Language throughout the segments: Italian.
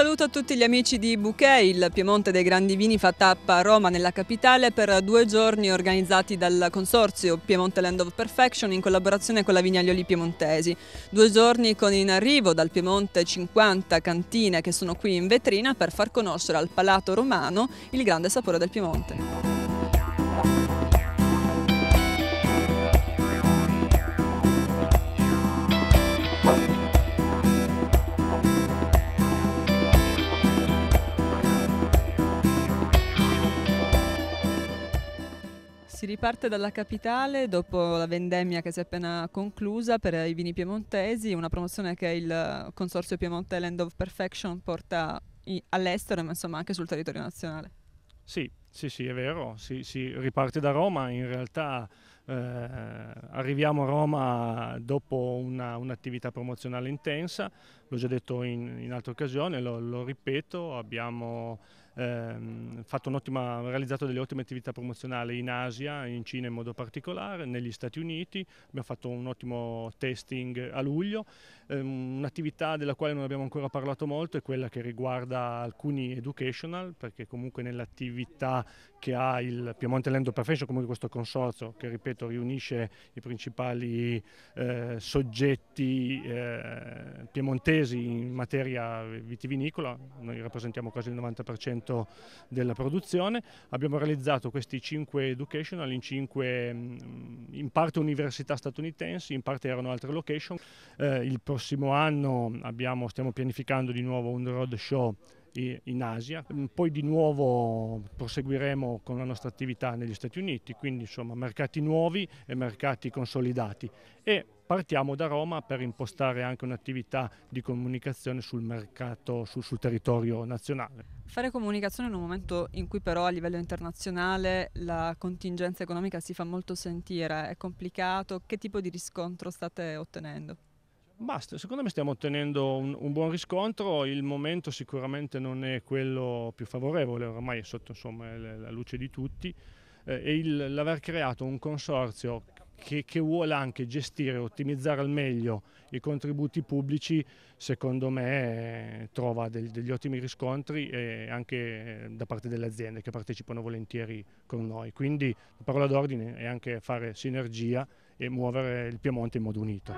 saluto a tutti gli amici di Bouquet, il Piemonte dei Grandi Vini fa tappa a Roma nella capitale per due giorni organizzati dal consorzio Piemonte Land of Perfection in collaborazione con la Vignaglioli Piemontesi. Due giorni con in arrivo dal Piemonte 50 cantine che sono qui in vetrina per far conoscere al palato romano il grande sapore del Piemonte. Si riparte dalla capitale dopo la vendemmia che si è appena conclusa per i vini piemontesi, una promozione che il consorzio Piemonte Land of Perfection porta all'estero, ma insomma anche sul territorio nazionale. Sì, sì, sì, è vero, si, si riparte da Roma, in realtà eh, arriviamo a Roma dopo una, un'attività promozionale intensa, l'ho già detto in, in altre occasioni, lo, lo ripeto, abbiamo ehm, ottima, realizzato delle ottime attività promozionali in Asia, in Cina in modo particolare, negli Stati Uniti, abbiamo fatto un ottimo testing a luglio. Ehm, un'attività della quale non abbiamo ancora parlato molto è quella che riguarda alcuni educational, perché comunque nell'attività che ha il Piemonte Land Profession, comunque questo consorzio che ripeto riunisce i principali eh, soggetti eh, piemontesi in materia vitivinicola, noi rappresentiamo quasi il 90% della produzione, abbiamo realizzato questi 5 educational in 5 mm, in parte università statunitensi, in parte erano altre location. Eh, il prossimo anno abbiamo, stiamo pianificando di nuovo un road show in Asia, poi di nuovo proseguiremo con la nostra attività negli Stati Uniti, quindi insomma mercati nuovi e mercati consolidati e partiamo da Roma per impostare anche un'attività di comunicazione sul mercato, sul, sul territorio nazionale. Fare comunicazione in un momento in cui però a livello internazionale la contingenza economica si fa molto sentire, è complicato, che tipo di riscontro state ottenendo? Basta, secondo me stiamo ottenendo un, un, buon riscontro, il momento sicuramente non è quello più favorevole, ormai è sotto insomma, la luce di tutti eh, e il, l'aver creato un consorzio che, che, vuole anche gestire e ottimizzare al meglio i contributi pubblici, secondo me eh, trova del, degli ottimi riscontri eh, anche eh, da parte delle aziende che partecipano volentieri con noi. Quindi la parola d'ordine è anche fare sinergia e muovere il Piemonte in modo unito.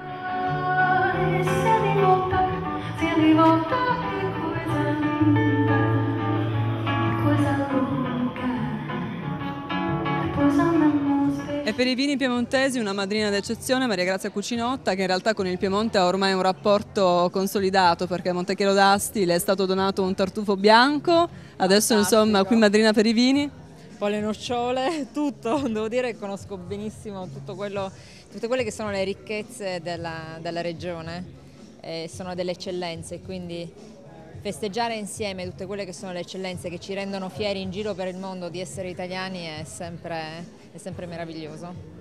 E per i vini piemontesi una madrina d'eccezione, Maria Grazia Cucinotta, che in realtà con il Piemonte ha ormai un rapporto consolidato perché a Montechiero d'Asti le è stato donato un tartufo bianco, adesso Fantastico. insomma qui madrina per i vini po' le nocciole, tutto, devo dire che conosco benissimo quello, tutte quelle che sono le ricchezze della, della regione, eh, sono delle eccellenze, quindi festeggiare insieme tutte quelle che sono le eccellenze che ci rendono fieri in giro per il mondo di essere italiani è sempre, è sempre meraviglioso.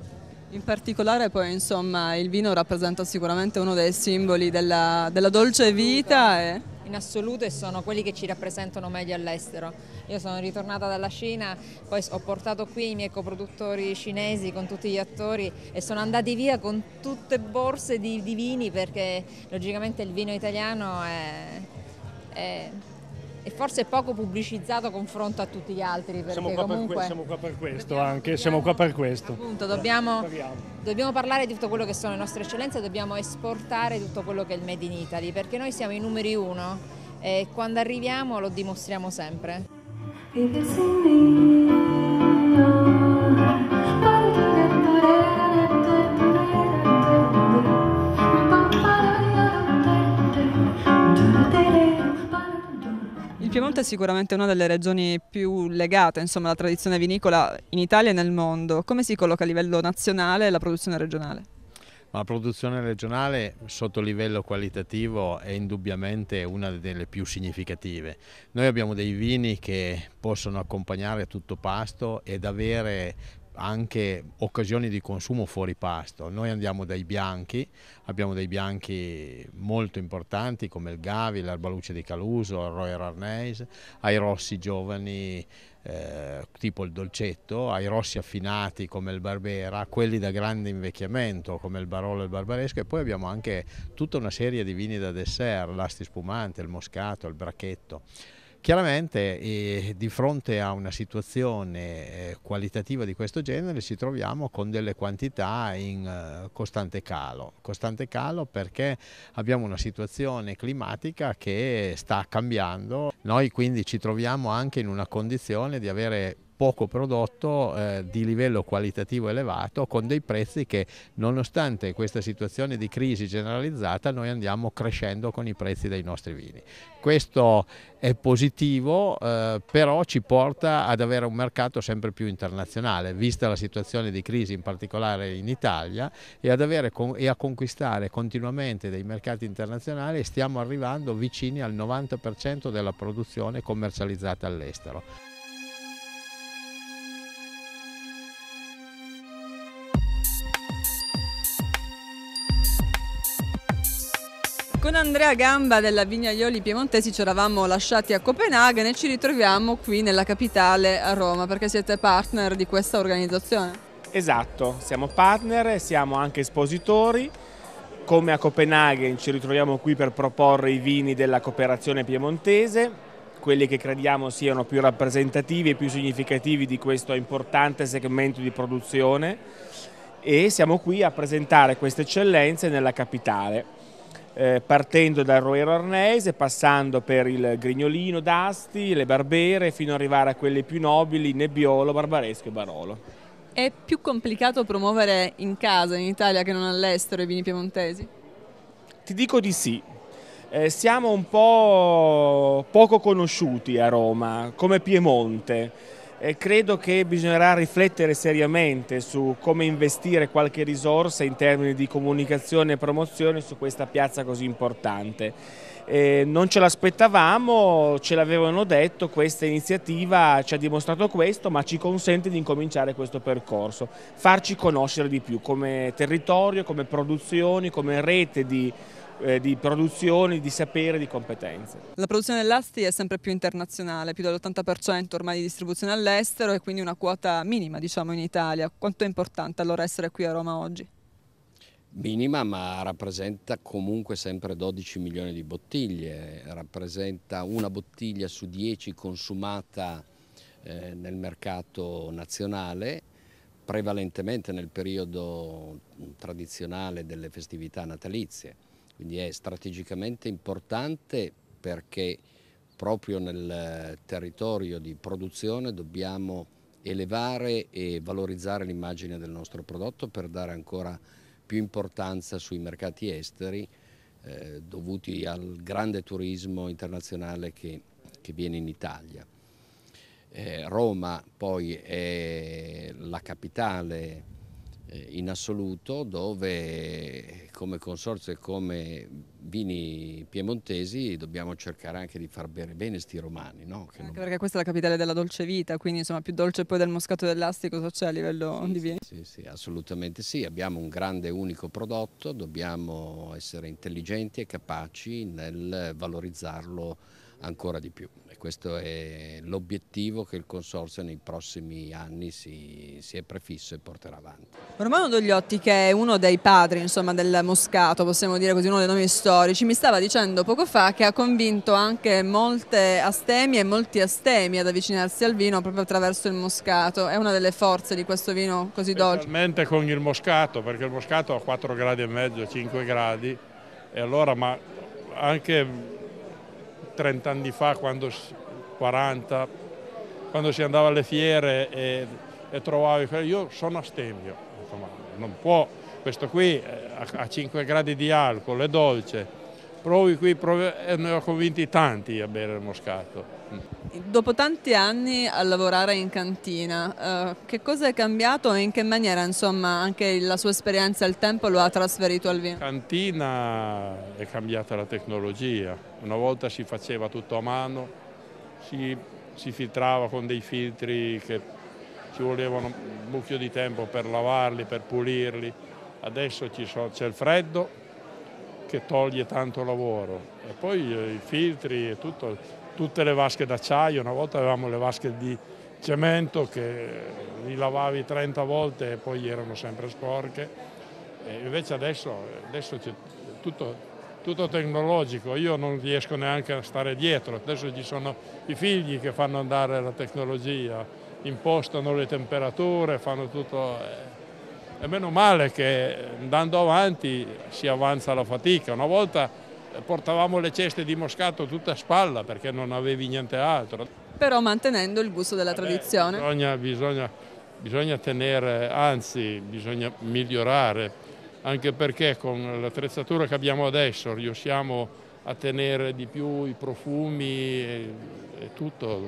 In particolare poi insomma il vino rappresenta sicuramente uno dei simboli della, della dolce vita. In assoluto e sono quelli che ci rappresentano meglio all'estero. Io sono ritornata dalla Cina, poi ho portato qui i miei coproduttori cinesi con tutti gli attori e sono andati via con tutte borse di, di vini perché logicamente il vino italiano è, è e forse poco pubblicizzato confronto a tutti gli altri. Siamo qua, comunque... per, siamo, qua per, questo dobbiamo, anche, dobbiamo, siamo qua per questo. Appunto, dobbiamo, dobbiamo, parlare di tutto quello che sono le nostre eccellenze, dobbiamo esportare tutto quello che è il Made in Italy, perché noi siamo i numeri uno e quando arriviamo lo dimostriamo sempre. Il Piemonte è sicuramente una delle regioni più legate insomma, alla tradizione vinicola in Italia e nel mondo. Come si colloca a livello nazionale la produzione regionale? Ma la produzione regionale sotto livello qualitativo è indubbiamente una delle più significative. Noi abbiamo dei vini che possono accompagnare tutto pasto ed avere anche occasioni di consumo fuori pasto. Noi andiamo dai bianchi, abbiamo dei bianchi molto importanti come il Gavi, l'Arbaluce di Caluso, il Royal Arneis, ai rossi giovani eh, tipo il dolcetto, ai rossi affinati come il Barbera, quelli da grande invecchiamento come il Barolo e il Barbaresco e poi abbiamo anche tutta una serie di vini da dessert, l'asti spumante, il moscato, il Brachetto chiaramente eh, di fronte a una situazione eh, qualitativa di questo genere ci troviamo con delle quantità in eh, costante calo, costante calo perché abbiamo una situazione climatica che sta cambiando, noi quindi ci troviamo anche in una condizione di avere poco prodotto eh, di livello qualitativo elevato con dei prezzi che nonostante questa situazione di crisi generalizzata noi andiamo crescendo con i prezzi dei nostri vini. Questo è positivo eh, però ci porta ad avere un mercato sempre più internazionale vista la situazione di crisi in particolare in Italia e, avere, e a conquistare continuamente dei mercati internazionali stiamo arrivando vicini al 90% della produzione commercializzata all'estero. Con Andrea Gamba della Vignaioli Piemontesi ci eravamo lasciati a Copenaghen e ci ritroviamo qui nella capitale a Roma perché siete partner di questa organizzazione. Esatto, siamo partner siamo anche espositori. Come a Copenaghen ci ritroviamo qui per proporre i vini della cooperazione piemontese, quelli che crediamo siano più rappresentativi e più significativi di questo importante segmento di produzione e siamo qui a presentare queste eccellenze nella capitale. Eh, partendo dal Roero Arnese, passando per il Grignolino d'Asti, le Barbere, fino ad arrivare a quelle più nobili, Nebbiolo, Barbaresco e Barolo. È più complicato promuovere in casa, in Italia, che non all'estero i vini piemontesi? Ti dico di sì, eh, siamo un po' poco conosciuti a Roma come Piemonte. E credo che bisognerà riflettere seriamente su come investire qualche risorsa in termini di comunicazione e promozione su questa piazza così importante. Eh, non ce l'aspettavamo, ce l'avevano detto, questa iniziativa ci ha dimostrato questo, ma ci consente di incominciare questo percorso, farci conoscere di più come territorio, come produzioni, come rete di eh, di produzioni, di sapere, di competenze. La produzione dell'Asti è sempre più internazionale, più dell'80% ormai di distribuzione all'estero e quindi una quota minima diciamo, in Italia. Quanto è importante allora essere qui a Roma oggi? minima ma rappresenta comunque sempre 12 milioni di bottiglie, rappresenta una bottiglia su 10 consumata eh, nel mercato nazionale, prevalentemente nel periodo tradizionale delle festività natalizie. Quindi è strategicamente importante perché proprio nel territorio di produzione dobbiamo elevare e valorizzare l'immagine del nostro prodotto per dare ancora più importanza sui mercati esteri eh, dovuti al grande turismo internazionale che, che viene in Italia. Eh, Roma poi è la capitale eh, in assoluto dove come consorzio e come vini piemontesi dobbiamo cercare anche di far bere bene sti romani. No? anche non... perché questa è la capitale della dolce vita, quindi insomma più dolce poi del moscato dell'astico so c'è a livello sì, di vini? Sì, sì, assolutamente sì, abbiamo un grande unico prodotto, dobbiamo essere intelligenti e capaci nel valorizzarlo ancora di più. E questo è l'obiettivo che il Consorzio nei prossimi anni si, si è prefisso e porterà avanti. Romano Dogliotti, che è uno dei padri insomma, del Moscato, possiamo dire così, uno dei nomi storici, mi stava dicendo poco fa che ha convinto anche molte astemie e molti astemi ad avvicinarsi al vino proprio attraverso il Moscato. È una delle forze di questo vino così dolce? Specialmente con il Moscato, perché il Moscato ha 4 gradi e mezzo, 5 gradi, e allora ma anche 30 anni fa, quando, 40, quando si andava alle fiere e, e trovavi, io sono astemio, non può, questo qui eh, a, a 5 gradi di alcol è dolce, provi qui provi, eh, ne ho convinti tanti a bere il moscato. Dopo tanti anni a lavorare in cantina, eh, che cosa è cambiato e in che maniera insomma, anche la sua esperienza il tempo lo ha trasferito al vino? In Cantina è cambiata la tecnologia, una volta si faceva tutto a mano, si, si filtrava con dei filtri che ci volevano un mucchio di tempo per lavarli, per pulirli, adesso c'è il freddo, che toglie tanto lavoro e poi eh, i filtri e tutto, tutte le vasche d'acciaio, una volta avevamo le vasche di cemento che li lavavi 30 volte e poi erano sempre sporche e invece adesso, adesso c'è tutto, tutto tecnologico, io non riesco neanche a stare dietro, adesso ci sono i figli che fanno andare la tecnologia, impostano le temperature, fanno tutto... Eh, e meno male che andando avanti si avanza la fatica. Una volta eh, portavamo le ceste di moscato tutte a spalla perché non avevi niente altro. Però mantenendo il gusto della Vabbè, eh tradizione. Bisogna, bisogna, bisogna tenere, anzi bisogna migliorare, anche perché con l'attrezzatura che abbiamo adesso riusciamo a tenere di più i profumi e, e tutto.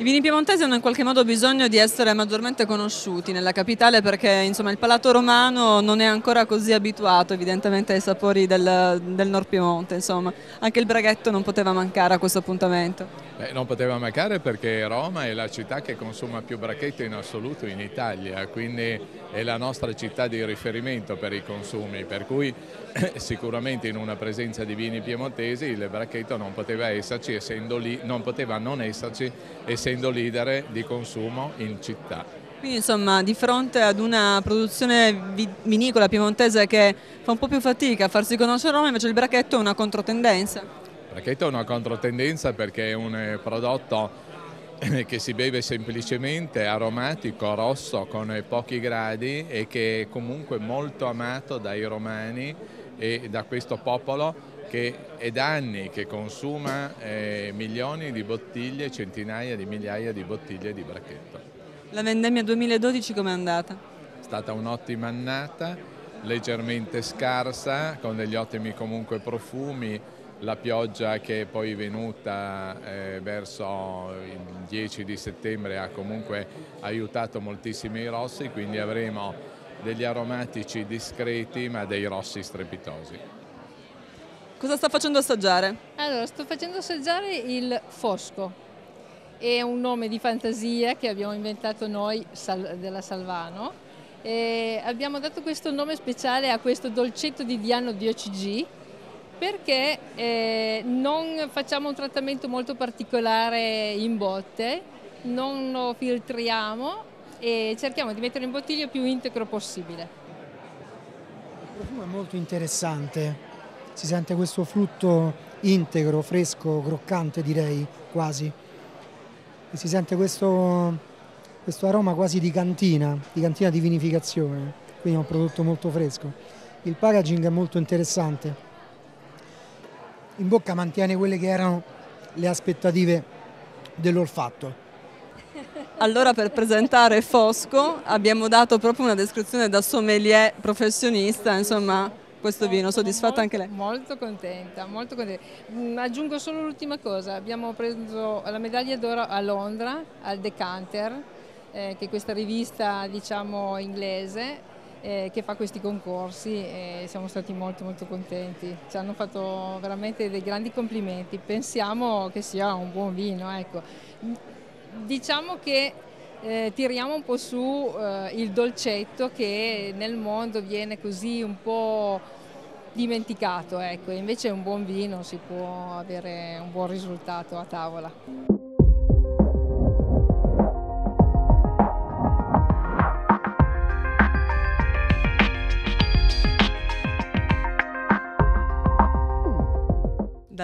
I vini piemontesi hanno in qualche modo bisogno di essere maggiormente conosciuti nella capitale perché insomma, il palato romano non è ancora così abituato evidentemente ai sapori del, del nord Piemonte. Insomma. Anche il braghetto non poteva mancare a questo appuntamento. Beh, non poteva mancare perché Roma è la città che consuma più bracchetto in assoluto in Italia, quindi è la nostra città di riferimento per i consumi, per cui eh, sicuramente in una presenza di vini piemontesi il brachetto non poteva esserci essendo lì, non poteva non esserci essendo essendo leader di consumo in città. Quindi insomma di fronte ad una produzione vinicola piemontese che fa un po' più fatica a farsi conoscere a Roma, invece il bracchetto è una controtendenza. Il bracchetto è una controtendenza perché è un prodotto che si beve semplicemente aromatico, rosso, con pochi gradi e che è comunque molto amato dai romani e da questo popolo che è da anni che consuma eh, milioni di bottiglie, centinaia di migliaia di bottiglie di bracchetto. La vendemmia 2012 com'è andata? È stata un'ottima annata, leggermente scarsa, con degli ottimi comunque profumi, la pioggia che è poi venuta eh, verso il 10 di settembre ha comunque aiutato moltissimo i rossi, quindi avremo degli aromatici discreti ma dei rossi strepitosi. Cosa sta facendo assaggiare? Allora, sto facendo assaggiare il fosco. È un nome di fantasia che abbiamo inventato noi della Salvano. E abbiamo dato questo nome speciale a questo dolcetto di Diano di OCG perché eh, non facciamo un trattamento molto particolare in botte, non lo filtriamo e cerchiamo di mettere in bottiglia più integro possibile. Il profumo è molto interessante, si sente questo frutto integro, fresco, croccante direi quasi. E si sente questo, questo aroma quasi di cantina, di cantina di vinificazione, quindi è un prodotto molto fresco. Il packaging è molto interessante. In bocca mantiene quelle che erano le aspettative dell'olfatto. Allora per presentare Fosco abbiamo dato proprio una descrizione da sommelier professionista, insomma questo molto, vino, soddisfatta molto, anche lei? Molto contenta, molto contenta. Mm, aggiungo solo l'ultima cosa, abbiamo preso la medaglia d'oro a Londra, al Decanter, eh, che è questa rivista diciamo inglese eh, che fa questi concorsi e siamo stati molto molto contenti, ci hanno fatto veramente dei grandi complimenti, pensiamo che sia un buon vino. Ecco. Mm, diciamo che eh, tiriamo un po' su eh, il dolcetto che nel mondo viene così un po' dimenticato, ecco. invece un buon vino si può avere un buon risultato a tavola.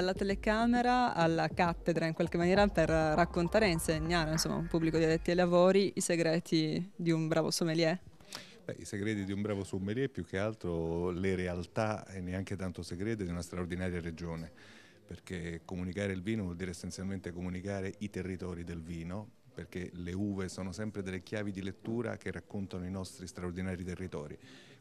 dalla telecamera alla cattedra in qualche maniera per raccontare e insegnare insomma, a un pubblico di addetti ai lavori i segreti di un bravo sommelier? Beh, I segreti di un bravo sommelier più che altro le realtà e neanche tanto segrete di una straordinaria regione perché comunicare il vino vuol dire essenzialmente comunicare i territori del vino perché le uve sono sempre delle chiavi di lettura che raccontano i nostri straordinari territori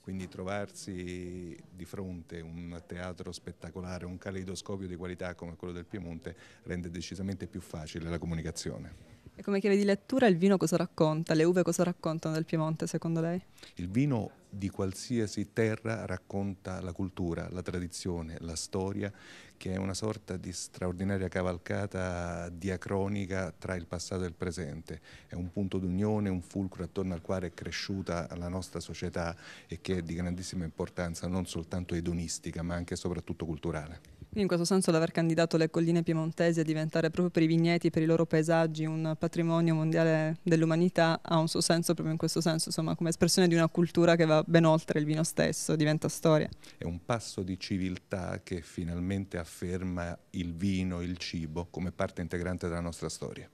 quindi trovarsi di fronte un teatro spettacolare, un caleidoscopio di qualità come quello del Piemonte rende decisamente più facile la comunicazione. E come chiave di lettura il vino cosa racconta? Le uve cosa raccontano del Piemonte secondo lei? Il vino di qualsiasi terra racconta la cultura, la tradizione, la storia, che è una sorta di straordinaria cavalcata diacronica tra il passato e il presente. È un punto d'unione, un fulcro attorno al quale è cresciuta la nostra società e che è di grandissima importanza non soltanto edonistica ma anche e soprattutto culturale. Quindi in questo senso l'aver candidato le colline piemontesi a diventare proprio per i vigneti, per i loro paesaggi, un patrimonio mondiale dell'umanità ha un suo senso proprio in questo senso, insomma, come espressione di una cultura che va ben oltre il vino stesso, diventa storia. È un passo di civiltà che finalmente afferma il vino, il cibo come parte integrante della nostra storia.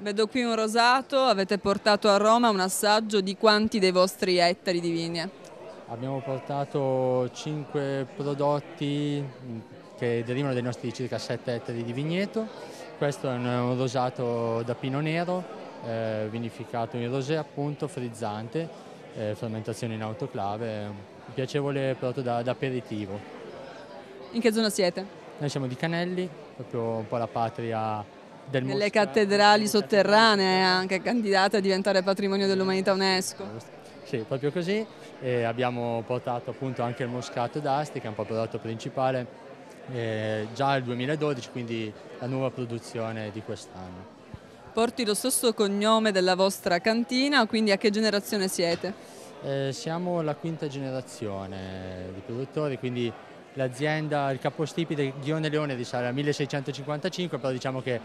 Vedo qui un rosato, avete portato a Roma un assaggio di quanti dei vostri ettari di vigne? Abbiamo portato 5 prodotti che derivano dai nostri circa 7 ettari di vigneto. Questo è eh, un rosato da pino nero, eh, vinificato in rosé appunto, frizzante, eh, fermentazione in autoclave, piacevole prodotto da, da aperitivo. In che zona siete? Noi siamo di Canelli, proprio un po' la patria del Nelle Mostra, cattedrali sotterranee, anche candidate a diventare patrimonio dell'umanità UNESCO. Sì, proprio così. E abbiamo portato appunto anche il moscato d'Asti, che è un po' il prodotto principale eh, già il 2012, quindi la nuova produzione di quest'anno. Porti lo stesso cognome della vostra cantina, quindi a che generazione siete? Eh, siamo la quinta generazione di produttori, quindi l'azienda, il capostipite Ghione Leone risale a 1655, però diciamo che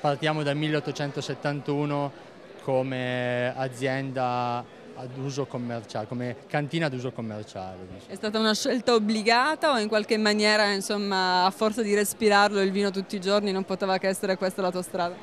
partiamo dal 1871 come azienda ad uso commerciale, come cantina ad uso commerciale. Diciamo. È stata una scelta obbligata o in qualche maniera, insomma, a forza di respirarlo il vino tutti i giorni non poteva che essere questa la tua strada?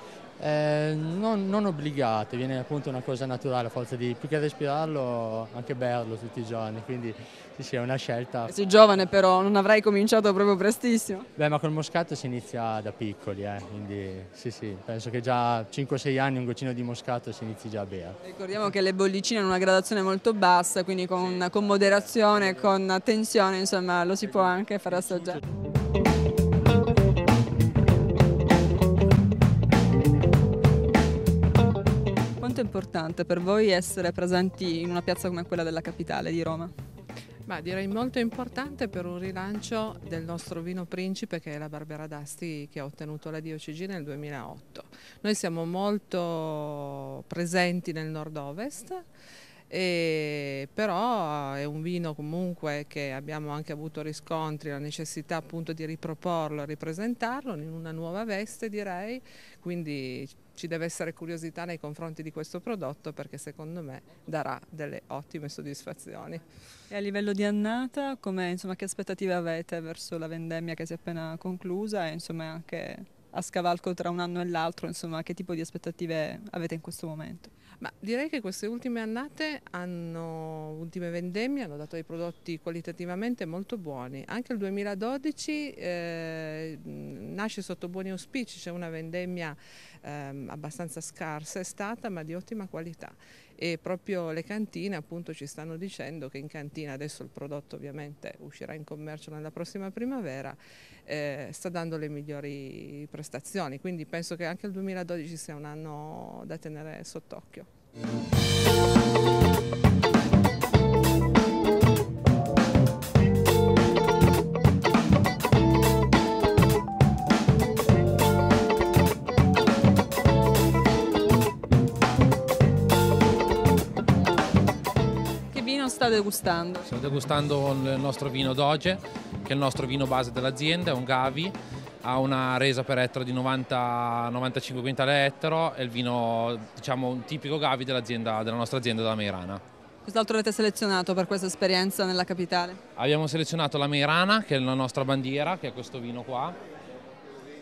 Eh, non, non, obbligate, viene appunto una cosa naturale, a forza di più che respirarlo, anche berlo tutti i giorni, quindi sì, sì, è una scelta. Sei giovane però, non avrai cominciato proprio prestissimo? Beh, ma col moscato si inizia da piccoli, eh, quindi sì, sì, penso che già a 5-6 anni un goccino di moscato si inizi già a bere. Ricordiamo che le bollicine hanno una gradazione molto bassa, quindi con, sì. con moderazione, con attenzione, insomma, lo si può anche far assaggiare. importante per voi essere presenti in una piazza come quella della capitale di Roma? Ma direi molto importante per un rilancio del nostro vino principe che è la Barbera d'Asti che ha ottenuto la DOCG nel 2008. Noi siamo molto presenti nel nord-ovest e, però è un vino comunque che abbiamo anche avuto riscontri, la necessità appunto di riproporlo, ripresentarlo in una nuova veste direi, quindi ci deve essere curiosità nei confronti di questo prodotto perché secondo me darà delle ottime soddisfazioni. E a livello di annata, insomma, che aspettative avete verso la vendemmia che si è appena conclusa e insomma anche a scavalco tra un anno e l'altro, che tipo di aspettative avete in questo momento? Ma direi che queste ultime annate, hanno, ultime vendemmie, hanno dato dei prodotti qualitativamente molto buoni. Anche il 2012 eh, nasce sotto buoni auspici, c'è una vendemmia eh, abbastanza scarsa, è stata ma di ottima qualità. E proprio le cantine appunto ci stanno dicendo che in cantina adesso il prodotto ovviamente uscirà in commercio nella prossima primavera, eh, sta dando le migliori prestazioni. Quindi penso che anche il 2012 sia un anno da tenere sott'occhio degustando? Stiamo degustando il nostro vino Doge, che è il nostro vino base dell'azienda, è un Gavi ha una resa per ettaro di 90, 95 quintale ettaro, è il vino diciamo, un tipico Gavi dell della nostra azienda della Meirana. Cos'altro avete selezionato per questa esperienza nella capitale? Abbiamo selezionato la Meirana, che è la nostra bandiera, che è questo vino qua.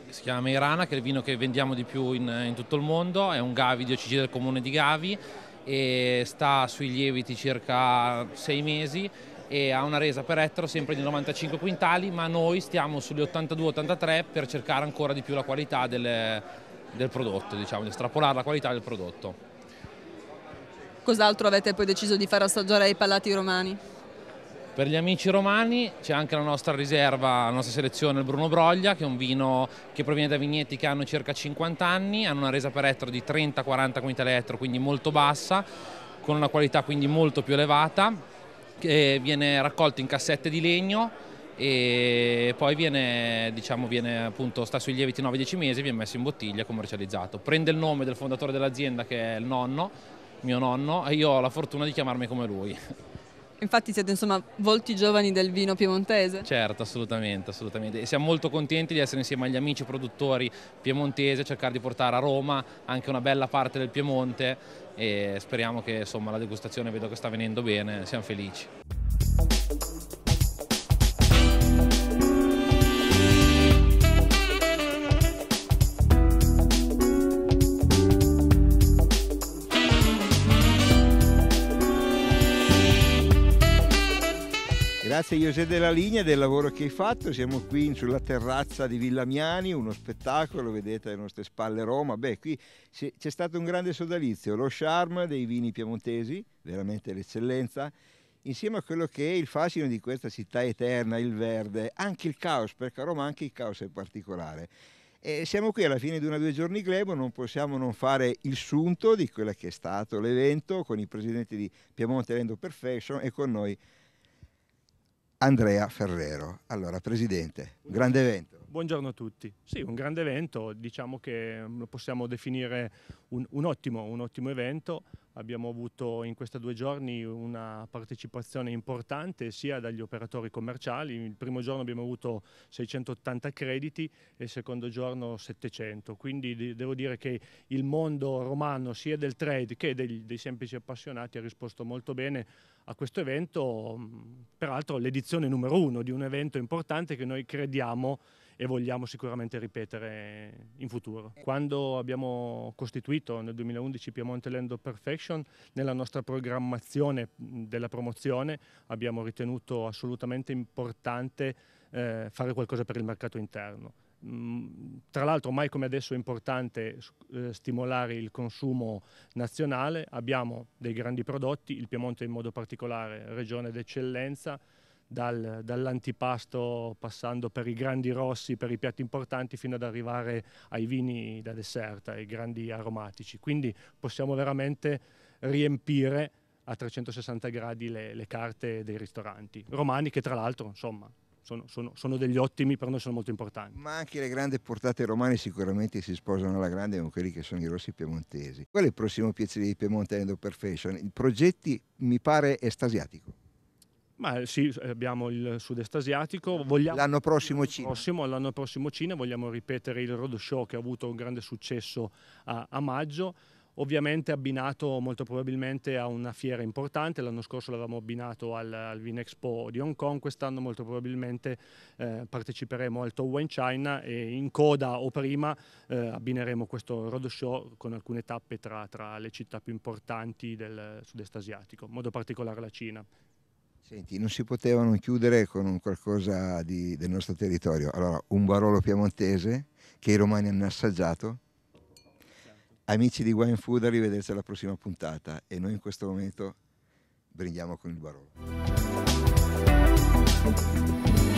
Si chiama Meirana, che è il vino che vendiamo di più in, in tutto il mondo, è un Gavi di OCG del comune di Gavi e sta sui lieviti circa sei mesi e ha una resa per ettaro sempre di 95 quintali, ma noi stiamo sugli 82-83 per cercare ancora di più la qualità del, del prodotto, diciamo, di estrapolare la qualità del prodotto. Cos'altro avete poi deciso di far assaggiare ai palati romani? Per gli amici romani c'è anche la nostra riserva, la nostra selezione, il Bruno Broglia, che è un vino che proviene da vigneti che hanno circa 50 anni, hanno una resa per ettaro di 30-40 quintali ettaro, quindi molto bassa, con una qualità quindi molto più elevata che viene raccolto in cassette di legno e poi viene, diciamo, viene appunto, sta sui lieviti 9-10 mesi, e viene messo in bottiglia e commercializzato. Prende il nome del fondatore dell'azienda che è il nonno, mio nonno, e io ho la fortuna di chiamarmi come lui. Infatti siete insomma volti giovani del vino piemontese. Certo, assolutamente, assolutamente. E siamo molto contenti di essere insieme agli amici produttori piemontesi, cercare di portare a Roma anche una bella parte del Piemonte e speriamo che insomma, la degustazione vedo che sta venendo bene, siamo felici. Grazie José della Ligna del lavoro che hai fatto, siamo qui sulla terrazza di Villamiani, uno spettacolo, vedete alle nostre spalle Roma, beh qui c'è stato un grande sodalizio, lo charme dei vini piemontesi, veramente l'eccellenza, insieme a quello che è il fascino di questa città eterna, il verde, anche il caos, perché a Roma anche il caos è particolare. E siamo qui alla fine di una due giorni Glebo, non possiamo non fare il sunto di quello che è stato l'evento con i presidenti di Piemonte Lendo Perfection e con noi Andrea Ferrero. Allora, Presidente, un grande evento. Buongiorno a tutti. Sì, un grande evento, diciamo che lo possiamo definire un, un, ottimo, un ottimo evento abbiamo avuto in questi due giorni una partecipazione importante sia dagli operatori commerciali, il primo giorno abbiamo avuto 680 crediti e il secondo giorno 700, quindi devo dire che il mondo romano sia del trade che dei, dei semplici appassionati ha risposto molto bene a questo evento, peraltro l'edizione numero uno di un evento importante che noi crediamo e vogliamo sicuramente ripetere in futuro. Quando abbiamo costituito nel 2011 Piemonte Land of Perfection, nella nostra programmazione della promozione abbiamo ritenuto assolutamente importante eh, fare qualcosa per il mercato interno. tra l'altro mai come adesso è importante eh, stimolare il consumo nazionale, abbiamo dei grandi prodotti, il Piemonte in modo particolare regione d'eccellenza, dal, dall'antipasto passando per i grandi rossi, per i piatti importanti, fino ad arrivare ai vini da dessert, ai grandi aromatici. Quindi possiamo veramente riempire a 360 gradi le, le carte dei ristoranti romani che tra l'altro insomma sono, sono, sono, degli ottimi, per noi sono molto importanti. Ma anche le grandi portate romane sicuramente si sposano alla grande con quelli che sono i rossi piemontesi. Qual è il prossimo piacere di Piemonte Endo Perfection? I progetti mi pare estasiatico. Ma eh, sì, abbiamo il sud-est asiatico. Vogliamo... L'anno prossimo Cina. Prossimo, l'anno prossimo Cina, vogliamo ripetere il roadshow che ha avuto un grande successo a, a maggio ovviamente abbinato molto probabilmente a una fiera importante, l'anno scorso l'avevamo abbinato al, al Vinexpo di Hong Kong, quest'anno molto probabilmente eh, parteciperemo al Towa in China e in coda o prima eh, abbineremo questo roadshow con alcune tappe tra, tra le città più importanti del sud-est asiatico, in modo particolare la Cina. Senti, non si potevano chiudere con qualcosa di, del nostro territorio. Allora, un barolo piemontese che i romani hanno assaggiato. Amici di Wine Food, arrivederci alla prossima puntata e noi in questo momento brindiamo con il barolo.